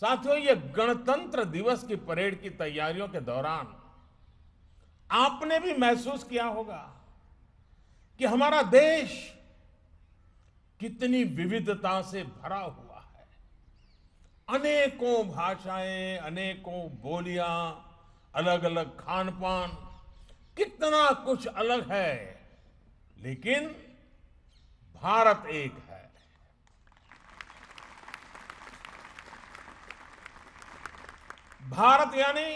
साथियों ये गणतंत्र दिवस की परेड की तैयारियों के दौरान आपने भी महसूस किया होगा कि हमारा देश कितनी विविधता से भरा हुआ है अनेकों भाषाएं अनेकों बोलियां अलग अलग खान पान कितना कुछ अलग है लेकिन भारत एक है भारत यानी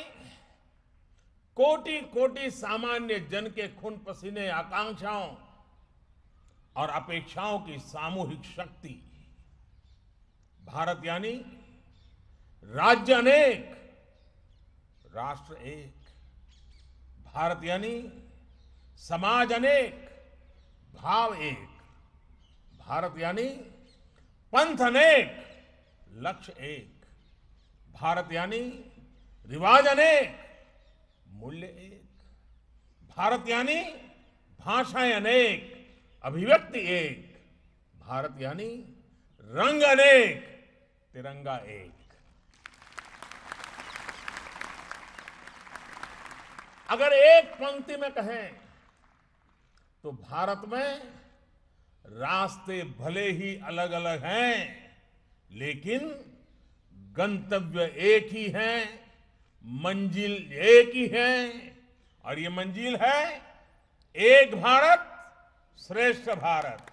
कोटि कोटि सामान्य जन के खून पसीने आकांक्षाओं और अपेक्षाओं की सामूहिक शक्ति भारत यानी राज्य अनेक राष्ट्र एक भारत यानी समाज अनेक भाव एक भारत यानी पंथ अनेक लक्ष्य एक भारत यानी रिवाज अनेक मूल्य एक भारत यानी भाषाएं अनेक अभिव्यक्ति एक भारत यानी रंग अनेक तिरंगा एक अगर एक पंक्ति में कहें तो भारत में रास्ते भले ही अलग अलग हैं लेकिन गंतव्य एक ही है मंजिल एक ही है और ये मंजिल है एक भारत श्रेष्ठ भारत